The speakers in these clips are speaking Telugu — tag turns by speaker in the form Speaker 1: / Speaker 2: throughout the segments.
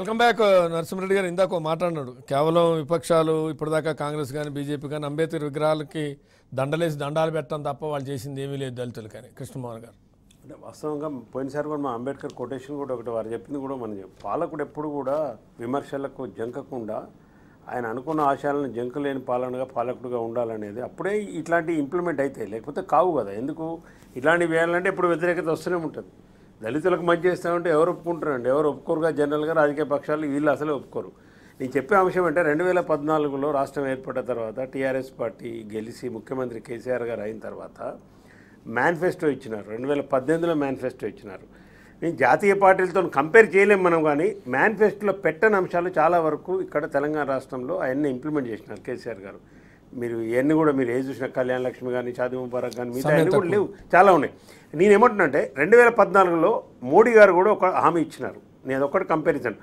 Speaker 1: వెల్కమ్ బ్యాక్ నరసింహరెడ్డి గారు ఇందాక మాట్లాడినాడు కేవలం విపక్షాలు ఇప్పటిదాకా కాంగ్రెస్ కానీ బీజేపీ కానీ అంబేద్కర్ విగ్రహాలకి దండలేసి దండాలు పెట్టడం తప్ప వాళ్ళు చేసింది ఏమీ లేదు దళితులు కానీ కృష్ణమోహన్ గారు
Speaker 2: అంటే వాస్తవంగా పోయినసారి కూడా మా అంబేద్కర్ కొటేషన్ కూడా ఒకటి వారు చెప్పింది కూడా మనం పాలకుడు ఎప్పుడు కూడా విమర్శలకు జంకకుండా ఆయన అనుకున్న ఆశయాలను జంకలేని పాలనగా పాలకుడుగా ఉండాలనేది అప్పుడే ఇట్లాంటి ఇంప్లిమెంట్ అవుతాయి లేకపోతే కావు కదా ఎందుకు ఇట్లాంటివి వేయాలంటే ఇప్పుడు వ్యతిరేకత వస్తూనే ఉంటుంది దళితులకు మంచి చేస్తామంటే ఎవరు ఒప్పుకుంటారండి ఎవరు ఒప్పుకోరుగా జనరల్గా రాజకీయ పక్షాలు వీళ్ళు అసలే ఒప్పుకోరు నేను చెప్పే అంశం అంటే రెండు వేల పద్నాలుగులో రాష్ట్రం ఏర్పడిన తర్వాత టీఆర్ఎస్ పార్టీ గెలిచి ముఖ్యమంత్రి కేసీఆర్ గారు అయిన తర్వాత మేనిఫెస్టో ఇచ్చినారు రెండు వేల పద్దెనిమిదిలో మేనిఫెస్టో ఇచ్చినారు నేను జాతీయ పార్టీలతో కంపేర్ చేయలేము మనం కానీ మేనిఫెస్టోలో పెట్టని అంశాలు చాలా వరకు ఇక్కడ తెలంగాణ రాష్ట్రంలో ఆయన్ని ఇంప్లిమెంట్ చేసినారు కేసీఆర్ గారు మీరు ఇవన్నీ కూడా మీరు ఏ చూసిన కళ్యాణ లక్ష్మి కానీ షాది ముబారక్ కానీ మిగతా అన్నీ కూడా లేవు చాలా ఉన్నాయి నేను నేనేమంటున్నంటే రెండు వేల పద్నాలుగులో మోడీ గారు కూడా ఒక హామీ ఇచ్చినారు నేను ఒకటి కంపారిజన్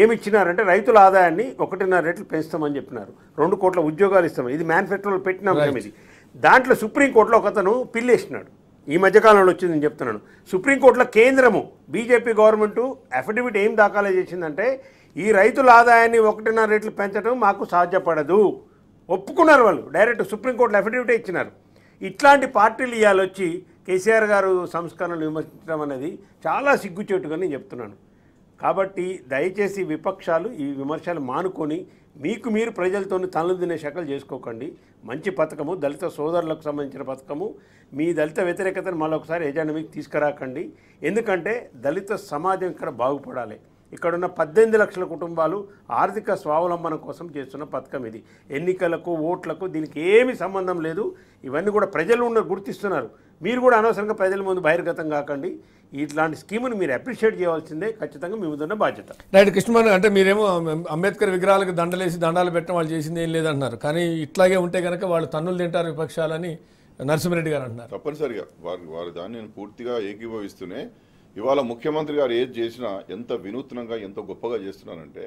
Speaker 2: ఏమి ఇచ్చినారంటే రైతుల ఆదాయాన్ని ఒకటిన్నర రెట్లు పెంచుతామని చెప్పినారు రెండు కోట్ల ఉద్యోగాలు ఇస్తాం ఇది మ్యానుఫ్యాక్చర్లో పెట్టిన ఇది దాంట్లో సుప్రీంకోర్టులో ఒక అతను పిల్లేసినాడు ఈ మధ్యకాలంలో వచ్చింది నేను చెప్తున్నాను సుప్రీంకోర్టులో కేంద్రము బీజేపీ గవర్నమెంట్ అఫిడవిట్ ఏం దాఖలా చేసిందంటే ఈ రైతుల ఆదాయాన్ని ఒకటిన్నర రెట్లు పెంచడం మాకు సాధ్యపడదు ఒప్పుకున్నారు వాళ్ళు డైరెక్ట్ సుప్రీంకోర్టులో అఫిడవిటే ఇచ్చినారు ఇట్లాంటి పార్టీలు ఇవ్వాలొచ్చి కేసీఆర్ గారు సంస్కరణలు విమర్శించడం అనేది చాలా సిగ్గుచేటుగా నేను చెప్తున్నాను కాబట్టి దయచేసి విపక్షాలు ఈ విమర్శలు మానుకొని మీకు మీరు ప్రజలతో తనలు తినే శకలు చేసుకోకండి మంచి పథకము దళిత సోదరులకు సంబంధించిన పథకము మీ దళిత వ్యతిరేకతను మళ్ళొకసారి యజాన్ని మీకు తీసుకురాకండి ఎందుకంటే దళిత సమాజం ఇక్కడ బాగుపడాలి ఇక్కడున్న పద్దెనిమిది లక్షల కుటుంబాలు ఆర్థిక స్వావలంబన కోసం చేస్తున్న పథకం ఇది ఎన్నికలకు ఓట్లకు దీనికి ఏమి సంబంధం లేదు ఇవన్నీ కూడా ప్రజలు ఉన్న గుర్తిస్తున్నారు మీరు కూడా అనవసరంగా ప్రజల ముందు బహిర్గతం కాకండి ఇట్లాంటి స్కీమును మీరు అప్రిషియేట్ చేయాల్సిందే ఖచ్చితంగా మీ ముందున్న బాధ్యత
Speaker 1: రైట్ కృష్ణమోహన్ అంటే మీరేమో అంబేద్కర్ విగ్రహాలకు దండలేసి దండాలు పెట్టడం వాళ్ళు చేసింది ఏం లేదంటున్నారు కానీ ఇట్లాగే ఉంటే కనుక వాళ్ళు తన్నులు తింటారు విపక్షాలని నరసింహరెడ్డి గారు అంటున్నారు
Speaker 3: తప్పనిసరిగా వారు వారు దాన్ని నేను పూర్తిగా ఏకీభవిస్తూనే ఇవాళ ముఖ్యమంత్రి గారు ఏది చేసినా ఎంత వినూత్నంగా ఎంత గొప్పగా చేస్తున్నారంటే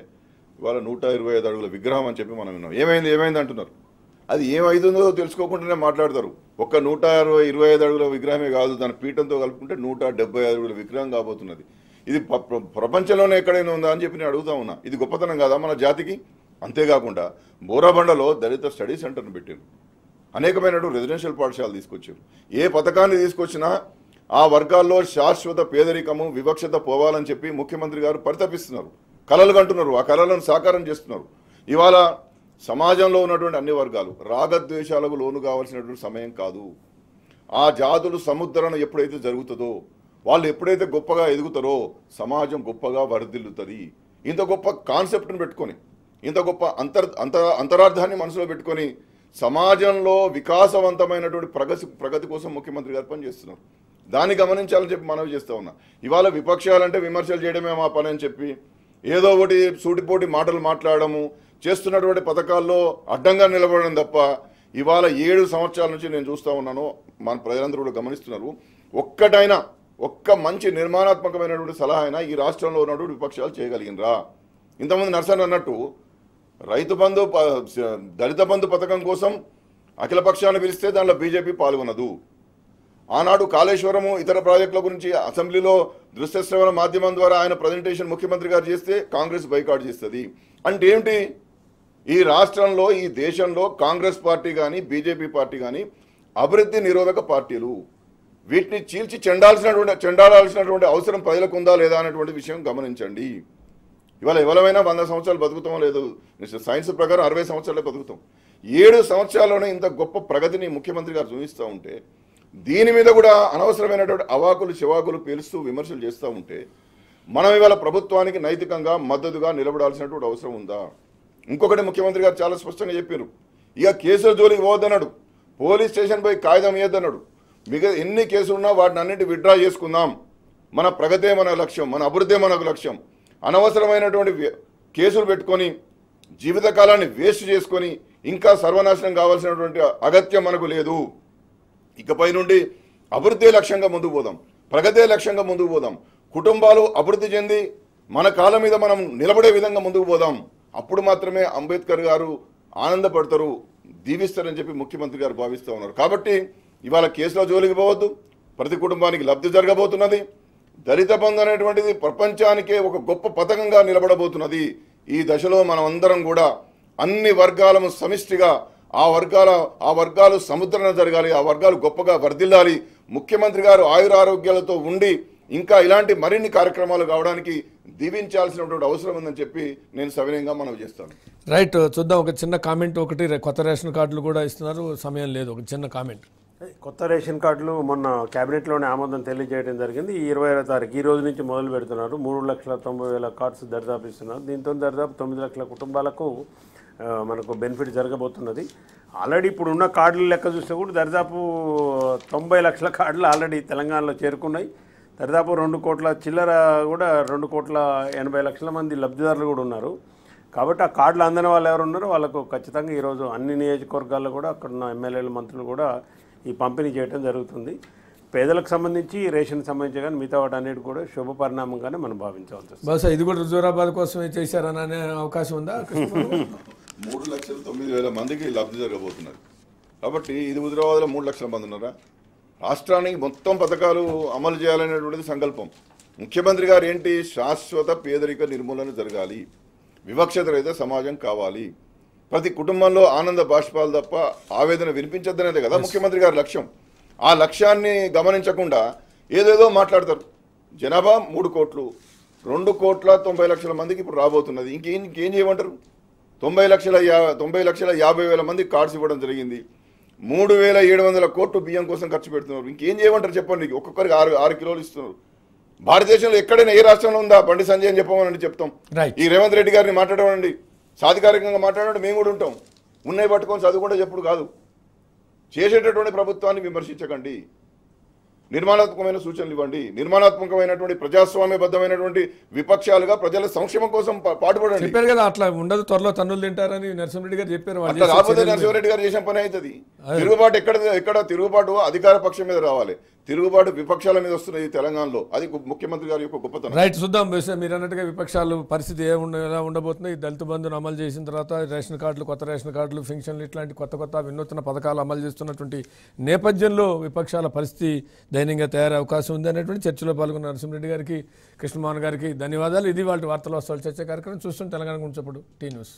Speaker 3: ఇవాళ నూట ఇరవై ఐదు అడుగుల విగ్రహం అని చెప్పి మనం విన్నాం ఏమైంది ఏమైంది అంటున్నారు అది ఏమైతుందో తెలుసుకోకుండానే మాట్లాడతారు ఒక్క నూట అరవై ఇరవై ఐదు అడుగుల విగ్రహమే కాదు దాని పీఠంతో కలుపుకుంటే నూట డెబ్బై అడుగుల విగ్రహం కాబోతున్నది ఇది ప్రపంచంలోనే ఎక్కడైనా ఉందా అని చెప్పి నేను అడుగుతా ఉన్నా ఇది గొప్పతనం కాదా మన జాతికి అంతేకాకుండా బోరాబండలో దళిత స్టడీ సెంటర్ను పెట్టారు అనేకమైనటువంటి రెసిడెన్షియల్ పాఠశాలలు తీసుకొచ్చారు ఏ పథకాన్ని తీసుకొచ్చినా ఆ వర్గాల్లో శాశ్వత పేదరికము వివక్షత పోవాలని చెప్పి ముఖ్యమంత్రి గారు పరితపిస్తున్నారు కళలు కంటున్నారు ఆ కళలను సాకారం చేస్తున్నారు ఇవాళ సమాజంలో ఉన్నటువంటి అన్ని వర్గాలు రాగద్వేషాలకు లోను కావాల్సినటువంటి సమయం కాదు ఆ జాతులు సముద్రణ ఎప్పుడైతే జరుగుతుందో వాళ్ళు ఎప్పుడైతే గొప్పగా ఎదుగుతారో సమాజం గొప్పగా వరదిల్లుతుంది ఇంత గొప్ప కాన్సెప్ట్ని పెట్టుకొని ఇంత గొప్ప అంతర్ అంత అంతరార్థాన్ని మనసులో పెట్టుకొని సమాజంలో వికాసవంతమైనటువంటి ప్రగతి ప్రగతి కోసం ముఖ్యమంత్రి గారు పనిచేస్తున్నారు దాన్ని గమనించాలని చెప్పి మనవి చేస్తూ ఉన్నా ఇవాళ విపక్షాలంటే విమర్శలు చేయడమే మా పని అని చెప్పి ఏదో ఒకటి సూటిపోటి మాటలు మాట్లాడము చేస్తున్నటువంటి పథకాల్లో అడ్డంగా నిలబడడం తప్ప ఇవాళ ఏడు సంవత్సరాల నుంచి నేను చూస్తూ ఉన్నాను మన ప్రజలందరూ కూడా గమనిస్తున్నారు ఒక్కటైనా ఒక్క మంచి నిర్మాణాత్మకమైనటువంటి సలహా అయినా ఈ రాష్ట్రంలో ఉన్నటువంటి విపక్షాలు చేయగలిగినరా ఇంతమంది నర్సన్ అన్నట్టు రైతు బంధు దళిత బంధు పథకం కోసం అఖిల పక్షాన్ని పిలిస్తే దాంట్లో బీజేపీ పాల్గొనదు ఆనాడు కాళేశ్వరము ఇతర ప్రాజెక్టుల గురించి అసెంబ్లీలో దృశ్య శ్రవణ మాధ్యమం ద్వారా ఆయన ప్రజెంటేషన్ ముఖ్యమంత్రి గారు చేస్తే కాంగ్రెస్ బైకాట్ చేస్తుంది అంటే ఏమిటి ఈ రాష్ట్రంలో ఈ దేశంలో కాంగ్రెస్ పార్టీ కానీ బీజేపీ పార్టీ కానీ అభివృద్ధి నిరోధక పార్టీలు వీటిని చీల్చి చెండాల్సినటువంటి చెండాల్సినటువంటి అవసరం ప్రజలకు ఉందా లేదా అనేటువంటి విషయం గమనించండి ఇవాళ ఎవరైనా వంద సంవత్సరాలు బతుకుతాం లేదు సైన్స్ ప్రకారం అరవై సంవత్సరాలే బతుకుతాం ఏడు సంవత్సరాల్లోనే ఇంత గొప్ప ప్రగతిని ముఖ్యమంత్రి గారు చూపిస్తూ ఉంటే దీని మీద కూడా అనవసరమైనటువంటి అవాకులు చివాకులు పేలుస్తూ విమర్శలు చేస్తూ ఉంటే మనం ఇవాళ ప్రభుత్వానికి నైతికంగా మద్దతుగా నిలబడాల్సినటువంటి అవసరం ఉందా ఇంకొకటి ముఖ్యమంత్రి గారు చాలా స్పష్టంగా చెప్పారు ఇక కేసుల జోలికి పోవద్దన్నాడు పోలీస్ స్టేషన్ పోయి కాగితం ఇవ్వద్దన్నాడు మిగతా ఎన్ని కేసులున్నా వాటిని అన్నింటి విత్డ్రా చేసుకుందాం మన ప్రగతే మన లక్ష్యం మన అభివృద్ధే మనకు లక్ష్యం అనవసరమైనటువంటి కేసులు పెట్టుకొని జీవితకాలాన్ని వేస్ట్ చేసుకొని ఇంకా సర్వనాశనం కావాల్సినటువంటి అగత్యం మనకు లేదు ఇకపై నుండి అభివృద్ధి లక్ష్యంగా ముందుకు పోదాం ప్రగతి లక్ష్యంగా ముందుకు పోదాం కుటుంబాలు అభివృద్ధి చెంది మన కాలం మీద మనం నిలబడే విధంగా ముందుకు పోదాం అప్పుడు మాత్రమే అంబేద్కర్ గారు ఆనందపడతారు దీవిస్తారని చెప్పి ముఖ్యమంత్రి గారు భావిస్తూ ఉన్నారు కాబట్టి ఇవాళ కేసులో జోలికి పోవద్దు ప్రతి కుటుంబానికి లబ్ధి జరగబోతున్నది దళిత బంధు అనేటువంటిది ప్రపంచానికే ఒక గొప్ప పథకంగా నిలబడబోతున్నది ఈ దశలో మనం అందరం కూడా అన్ని వర్గాలము సమిష్టిగా ఆ వర్గాల ఆ వర్గాలు సముద్రణ జరగాలి ఆ వర్గాలు గొప్పగా వర్ధిల్లాలి ముఖ్యమంత్రి గారు ఆయురారోగ్యాలతో ఉండి ఇంకా ఇలాంటి మరిన్ని కార్యక్రమాలు కావడానికి దీవించాల్సినటువంటి అవసరం ఉందని చెప్పి నేను సవినయంగా మనం చేస్తాను
Speaker 1: రైట్ చూద్దాం ఒక చిన్న కామెంట్ ఒకటి కొత్త రేషన్ కార్డులు కూడా ఇస్తున్నారు సమయం లేదు ఒక చిన్న కామెంట్
Speaker 2: కొత్త రేషన్ కార్డులు మొన్న క్యాబినెట్లోనే ఆమోదం తెలియజేయడం జరిగింది ఈ ఇరవై ఐదో తారీఖు ఈ రోజు నుంచి మొదలు పెడుతున్నారు మూడు లక్షల తొంభై వేల కార్డ్స్ ఇస్తున్నారు దీంతో దరిదాపు తొమ్మిది లక్షల కుటుంబాలకు మనకు బెనిఫిట్ జరగబోతున్నది ఆల్రెడీ ఇప్పుడు ఉన్న కార్డులు లెక్క చూస్తే కూడా దరిదాపు తొంభై లక్షల కార్డులు ఆల్రెడీ తెలంగాణలో చేరుకున్నాయి దరిదాపు రెండు కోట్ల చిల్లర కూడా రెండు కోట్ల ఎనభై లక్షల మంది లబ్ధిదారులు కూడా ఉన్నారు కాబట్టి ఆ కార్డులు అందని వాళ్ళు ఎవరు ఉన్నారో వాళ్ళకు ఖచ్చితంగా ఈరోజు అన్ని నియోజకవర్గాల్లో కూడా అక్కడ ఉన్న ఎమ్మెల్యేలు మంత్రులు కూడా ఈ పంపిణీ చేయడం జరుగుతుంది పేదలకు సంబంధించి రేషన్ సంబంధించి కానీ మిగతా వాటి అన్నిటి కూడా శుభ పరిణామంగానే మనం భావించవచ్చు
Speaker 1: బహుశా ఇది కూడా కోసమే కోసం చేశారనే అవకాశం ఉందా
Speaker 3: మూడు లక్షల తొమ్మిది వేల మందికి లబ్ధి జరగబోతున్నారు కాబట్టి ఇది హుజరాబాద్లో మూడు లక్షల మంది ఉన్నారా రాష్ట్రానికి మొత్తం పథకాలు అమలు చేయాలనేటువంటిది సంకల్పం ముఖ్యమంత్రి గారు ఏంటి శాశ్వత పేదరిక నిర్మూలన జరగాలి వివక్షత రహిత సమాజం కావాలి ప్రతి కుటుంబంలో ఆనంద బాష్పాలు తప్ప ఆవేదన వినిపించద్దనేదే కదా ముఖ్యమంత్రి గారి లక్ష్యం ఆ లక్ష్యాన్ని గమనించకుండా ఏదేదో మాట్లాడతారు జనాభా మూడు కోట్లు రెండు కోట్ల తొంభై లక్షల మందికి ఇప్పుడు రాబోతున్నది ఇంకేం ఇంకేం చేయమంటారు తొంభై లక్షల తొంభై లక్షల యాభై వేల మంది కార్డ్స్ ఇవ్వడం జరిగింది మూడు వేల ఏడు వందల కోట్లు బియ్యం కోసం ఖర్చు పెడుతున్నారు ఇంకేం చేయమంటారు చెప్పండి ఒక్కొక్కరికి ఆరు ఆరు కిలోలు ఇస్తున్నారు
Speaker 1: భారతదేశంలో ఎక్కడైనా ఏ
Speaker 3: రాష్ట్రంలో ఉందా బండి సంజయ్ అని చెప్పమనండి చెప్తాం ఈ రేవంత్ రెడ్డి గారిని మాట్లాడమండి సాధికారికంగా మాట్లాడమంటే మేము కూడా ఉంటాం ఉన్నాయి పట్టుకొని చదువుకుంటే చెప్పుడు కాదు చేసేటటువంటి ప్రభుత్వాన్ని విమర్శించకండి నిర్మాణాత్మకమైన సూచనలు ఇవ్వండి నిర్మాణాత్మకమైనటువంటి ప్రజాస్వామ్యబద్ధమైనటువంటి విపక్షాలుగా ప్రజల సంక్షేమం కోసం పాటుపడండి చెప్పారు
Speaker 1: కదా అట్లా ఉండదు త్వరలో తన్నులు తింటారని నరసింహరెడ్డి గారు చెప్పారు కాకపోతే నరసింహరెడ్డి గారు చేసిన పని అవుతుంది తిరుగుబాటు ఎక్కడ ఎక్కడ తిరుగుబాటు అధికార పక్షం మీద
Speaker 3: రావాలి తిరుగుబాటు విపక్షాల మీద వస్తున్నాయి తెలంగాణలో అది ముఖ్యమంత్రి గారి యొక్క గొప్పతనం రైట్
Speaker 1: చూద్దాం మీరు అన్నట్టుగా విపక్షాలు పరిస్థితి ఏ ఎలా ఉండబోతున్నాయి దళిత బంధును అమలు చేసిన తర్వాత రేషన్ కార్డులు కొత్త రేషన్ కార్డులు ఫింక్షన్లు ఇట్లాంటి కొత్త కొత్త వినూత్న పథకాలు అమలు చేస్తున్నటువంటి నేపథ్యంలో విపక్షాల పరిస్థితి దైనంగా తయారే అవకాశం ఉంది అనేటువంటి చర్చలో పాల్గొన్న నరసింహరెడ్డి గారికి కృష్ణమోహన్ గారికి ధన్యవాదాలు ఇది వాళ్ళ వార్తలు వస్తాయి చర్చ కార్యక్రమం చూస్తున్న తెలంగాణ గురించి టీ న్యూస్